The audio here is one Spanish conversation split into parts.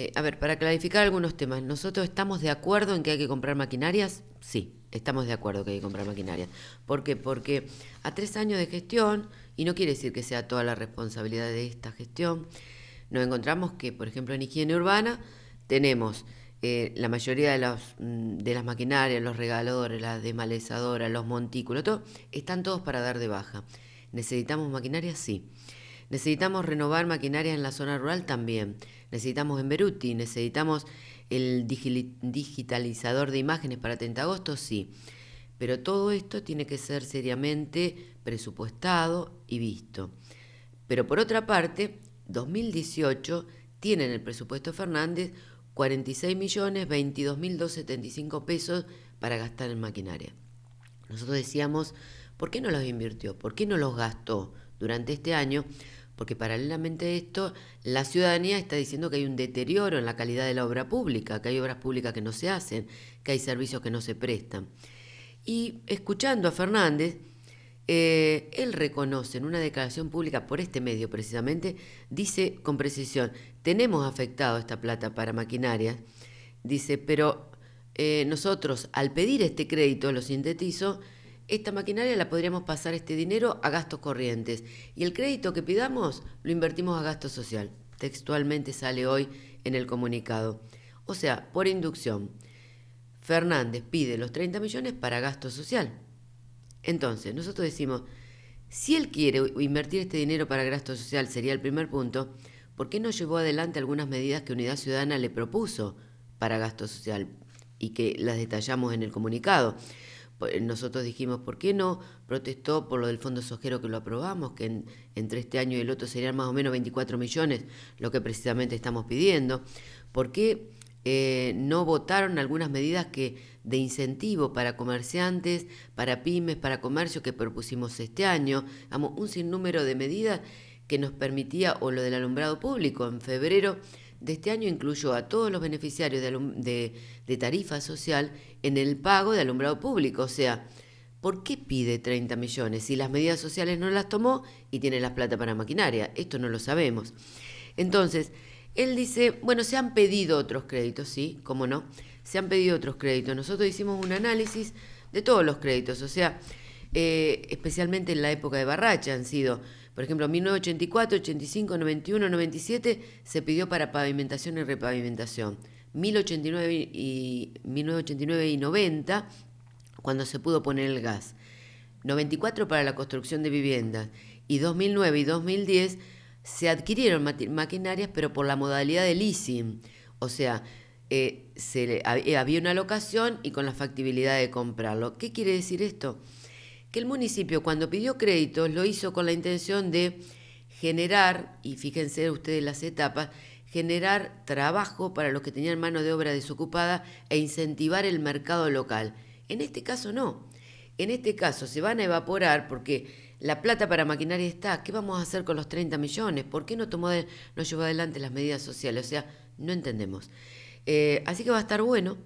Eh, a ver, para clarificar algunos temas, ¿nosotros estamos de acuerdo en que hay que comprar maquinarias? Sí, estamos de acuerdo que hay que comprar maquinarias. ¿Por qué? Porque a tres años de gestión, y no quiere decir que sea toda la responsabilidad de esta gestión, nos encontramos que, por ejemplo, en higiene urbana tenemos eh, la mayoría de, mm, de las maquinarias, los regaladores, las desmalezadoras, los montículos, están todos para dar de baja. ¿Necesitamos maquinarias? Sí. Necesitamos renovar maquinarias en la zona rural también. Necesitamos en Beruti, necesitamos el digitalizador de imágenes para 30 de agosto, sí. Pero todo esto tiene que ser seriamente presupuestado y visto. Pero por otra parte, 2018 tienen el presupuesto Fernández 46 millones pesos para gastar en maquinaria. Nosotros decíamos, ¿por qué no los invirtió? ¿Por qué no los gastó? durante este año, porque paralelamente a esto, la ciudadanía está diciendo que hay un deterioro en la calidad de la obra pública, que hay obras públicas que no se hacen, que hay servicios que no se prestan. Y escuchando a Fernández, eh, él reconoce en una declaración pública por este medio precisamente, dice con precisión, tenemos afectado esta plata para maquinaria, dice, pero eh, nosotros al pedir este crédito, lo sintetizo, esta maquinaria la podríamos pasar este dinero a gastos corrientes y el crédito que pidamos lo invertimos a gasto social. Textualmente sale hoy en el comunicado. O sea, por inducción, Fernández pide los 30 millones para gasto social. Entonces, nosotros decimos, si él quiere invertir este dinero para gasto social, sería el primer punto, ¿por qué no llevó adelante algunas medidas que Unidad Ciudadana le propuso para gasto social y que las detallamos en el comunicado? Pues, nosotros dijimos, ¿por qué no protestó por lo del Fondo Sojero que lo aprobamos, que entre este año y el otro serían más o menos 24 millones, lo que precisamente estamos pidiendo? ¿Por qué eh, no votaron algunas medidas que, de incentivo para comerciantes, para pymes, para comercio que propusimos este año? un sinnúmero de medidas que nos permitía, o lo del alumbrado público, en febrero de este año incluyó a todos los beneficiarios de, tarifa social en el pago de alumbrado público. O sea, ¿por qué pide 30 millones si las medidas sociales no las tomó y tiene las plata para maquinaria? Esto no lo sabemos. Entonces, él dice, bueno, se han pedido otros créditos, sí, cómo no, se han pedido otros créditos. Nosotros hicimos un análisis de todos los créditos, o sea, eh, especialmente en la época de Barracha han sido por ejemplo, 1984, 85, 91, 97 se pidió para pavimentación y repavimentación. y, 1989 y 90, cuando se pudo poner el gas. 94 para la construcción de viviendas. Y 2009 y 2010 se adquirieron maquinarias, pero por la modalidad de leasing. O sea, eh, había una locación y con la factibilidad de comprarlo. ¿Qué quiere decir esto? que el municipio cuando pidió créditos lo hizo con la intención de generar, y fíjense ustedes las etapas, generar trabajo para los que tenían mano de obra desocupada e incentivar el mercado local. En este caso no. En este caso se van a evaporar porque la plata para maquinaria está. ¿Qué vamos a hacer con los 30 millones? ¿Por qué no, tomó llevó adelante las medidas sociales? O sea, no entendemos. Eh, así que va a estar bueno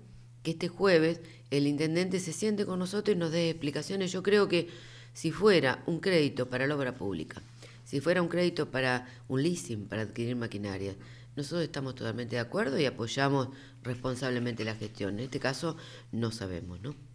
que este jueves el intendente se siente con nosotros y nos dé explicaciones. Yo creo que si fuera un crédito para la obra pública, si fuera un crédito para un leasing, para adquirir maquinaria, nosotros estamos totalmente de acuerdo y apoyamos responsablemente la gestión. En este caso no sabemos, ¿no?